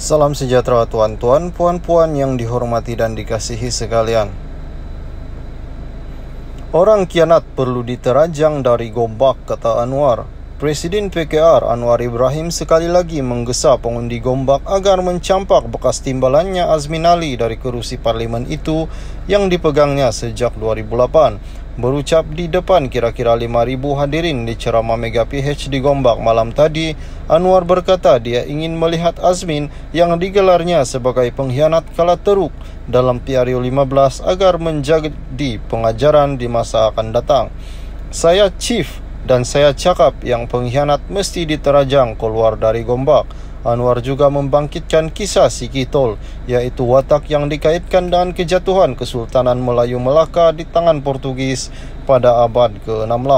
Salam sejahtera tuan-tuan, puan-puan yang dihormati dan dikasihi sekalian. Orang kianat perlu diterajang dari gombak, kata Anwar. Presiden PKR Anwar Ibrahim sekali lagi menggesa pengundi Gombak agar mencampak bekas timbalannya Azmin Ali dari kerusi parlimen itu yang dipegangnya sejak 2008. Berucap di depan kira-kira 5,000 hadirin di ceramah Mega PH di Gombak malam tadi, Anwar berkata dia ingin melihat Azmin yang digelarnya sebagai pengkhianat kala teruk dalam PRU 15 agar menjadi pengajaran di masa akan datang. Saya Chief dan saya cakap yang pengkhianat mesti diterajang keluar dari gombak. Anwar juga membangkitkan kisah Sikitol, iaitu watak yang dikaitkan dengan kejatuhan Kesultanan Melayu Melaka di tangan Portugis pada abad ke-16.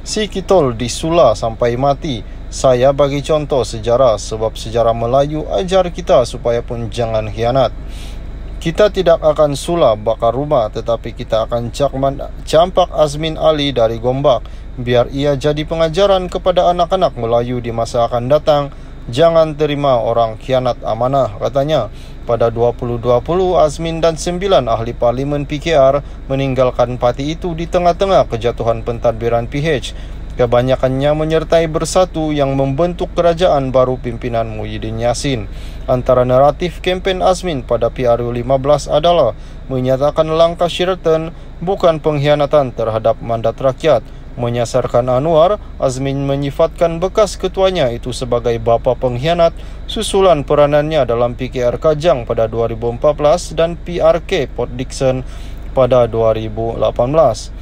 Sikitol disula sampai mati. Saya bagi contoh sejarah sebab sejarah Melayu ajar kita supaya pun jangan khianat. Kita tidak akan sulap bakar rumah tetapi kita akan cakman, campak Azmin Ali dari Gombak biar ia jadi pengajaran kepada anak-anak Melayu di masa akan datang. Jangan terima orang kianat amanah katanya. Pada 2020 Azmin dan sembilan ahli parlimen PKR meninggalkan parti itu di tengah-tengah kejatuhan pentadbiran PH. Kebanyakannya menyertai bersatu yang membentuk kerajaan baru pimpinan Muhyiddin Yassin. Antara naratif kempen Azmin pada PRU 15 adalah menyatakan langkah Sheraton bukan pengkhianatan terhadap mandat rakyat. Menyasarkan Anwar, Azmin menyifatkan bekas ketuanya itu sebagai bapa pengkhianat susulan peranannya dalam PKR Kajang pada 2014 dan PRK Port Dixon pada 2018.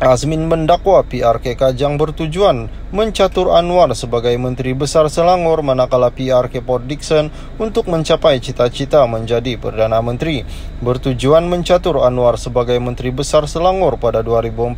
Azmin mendakwa PRK Kajang bertujuan mencatur Anwar sebagai Menteri Besar Selangor manakala PR Kepot Dixon untuk mencapai cita-cita menjadi Perdana Menteri. Bertujuan mencatur Anwar sebagai Menteri Besar Selangor pada 2014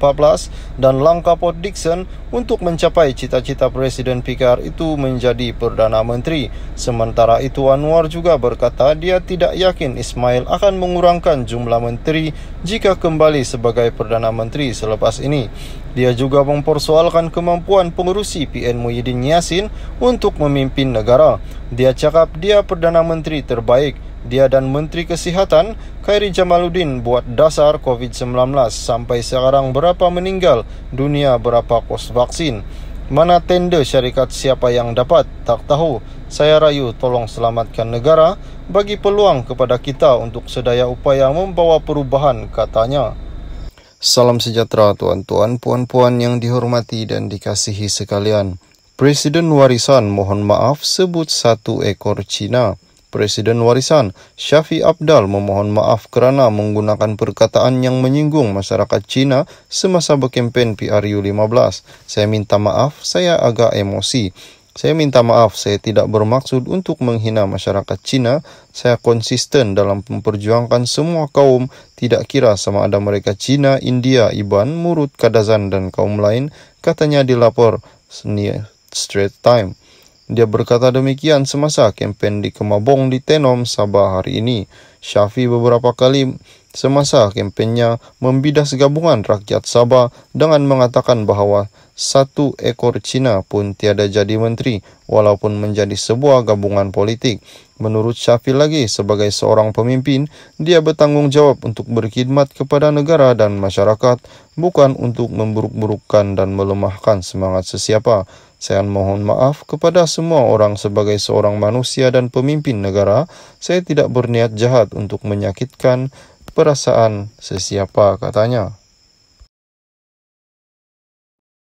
dan langkah Pot Dixon untuk mencapai cita-cita Presiden PKR itu menjadi Perdana Menteri. Sementara itu Anwar juga berkata dia tidak yakin Ismail akan mengurangkan jumlah menteri jika kembali sebagai Perdana Menteri selepas ini. Dia juga mempersoalkan kemampuan peng- pengerusi PN Muhyiddin Yassin untuk memimpin negara. Dia cakap dia Perdana Menteri terbaik. Dia dan Menteri Kesihatan Khairi Jamaluddin buat dasar COVID-19 sampai sekarang berapa meninggal dunia berapa kos vaksin. Mana tender syarikat siapa yang dapat, tak tahu. Saya rayu tolong selamatkan negara, bagi peluang kepada kita untuk sedaya upaya membawa perubahan, katanya. Salam sejahtera tuan-tuan, puan-puan yang dihormati dan dikasihi sekalian. Presiden Warisan mohon maaf sebut satu ekor Cina. Presiden Warisan Syafi Abdal memohon maaf kerana menggunakan perkataan yang menyinggung masyarakat Cina semasa berkempen PRU 15. Saya minta maaf, saya agak emosi. Saya minta maaf, saya tidak bermaksud untuk menghina masyarakat Cina. Saya konsisten dalam memperjuangkan semua kaum, tidak kira sama ada mereka Cina, India, Iban, Murut, Kadazan dan kaum lain, katanya dilapor Senia Straight Time. Dia berkata demikian semasa kempen di Kemabong di Tenom Sabah hari ini. Syafi beberapa kali semasa kempennya membidas gabungan rakyat Sabah dengan mengatakan bahawa satu ekor Cina pun tiada jadi menteri walaupun menjadi sebuah gabungan politik. Menurut Syafi lagi sebagai seorang pemimpin, dia bertanggungjawab untuk berkhidmat kepada negara dan masyarakat bukan untuk memburuk-burukkan dan melemahkan semangat sesiapa. Saya mohon maaf kepada semua orang sebagai seorang manusia dan pemimpin negara. Saya tidak berniat jahat untuk menyakitkan perasaan sesiapa katanya.